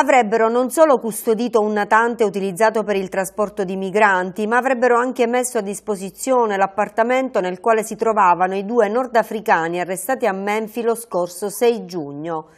avrebbero non solo custodito un natante utilizzato per il trasporto di migranti, ma avrebbero anche messo a disposizione l'appartamento nel quale si trovavano i due nordafricani arrestati a Menfi lo scorso 6 giugno.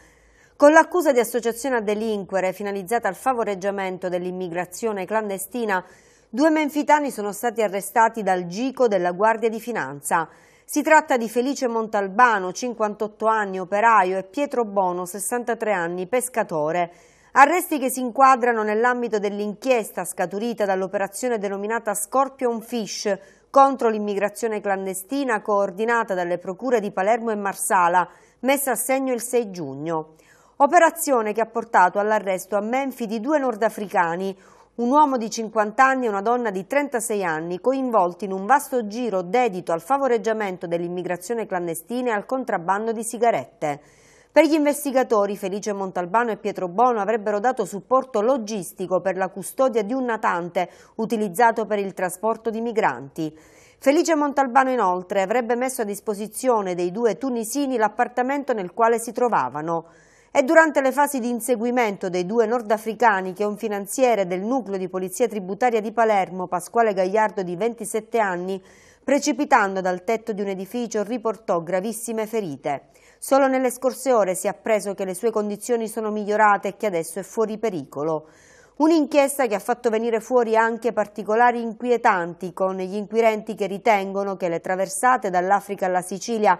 Con l'accusa di associazione a delinquere finalizzata al favoreggiamento dell'immigrazione clandestina, due menfitani sono stati arrestati dal Gico della Guardia di Finanza. Si tratta di Felice Montalbano, 58 anni, operaio, e Pietro Bono, 63 anni, pescatore. Arresti che si inquadrano nell'ambito dell'inchiesta scaturita dall'operazione denominata Scorpion Fish contro l'immigrazione clandestina coordinata dalle procure di Palermo e Marsala, messa a segno il 6 giugno. Operazione che ha portato all'arresto a Menfi di due nordafricani, un uomo di 50 anni e una donna di 36 anni, coinvolti in un vasto giro dedito al favoreggiamento dell'immigrazione clandestina e al contrabbando di sigarette. Per gli investigatori Felice Montalbano e Pietro Bono avrebbero dato supporto logistico per la custodia di un natante utilizzato per il trasporto di migranti. Felice Montalbano inoltre avrebbe messo a disposizione dei due tunisini l'appartamento nel quale si trovavano. È durante le fasi di inseguimento dei due nordafricani che un finanziere del nucleo di polizia tributaria di Palermo, Pasquale Gagliardo di 27 anni, Precipitando dal tetto di un edificio riportò gravissime ferite. Solo nelle scorse ore si è appreso che le sue condizioni sono migliorate e che adesso è fuori pericolo. Un'inchiesta che ha fatto venire fuori anche particolari inquietanti con gli inquirenti che ritengono che le traversate dall'Africa alla Sicilia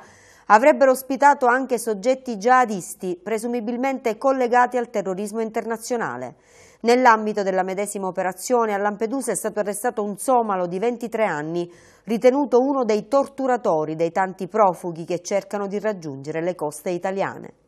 avrebbero ospitato anche soggetti jihadisti, presumibilmente collegati al terrorismo internazionale. Nell'ambito della medesima operazione a Lampedusa è stato arrestato un somalo di 23 anni, ritenuto uno dei torturatori dei tanti profughi che cercano di raggiungere le coste italiane.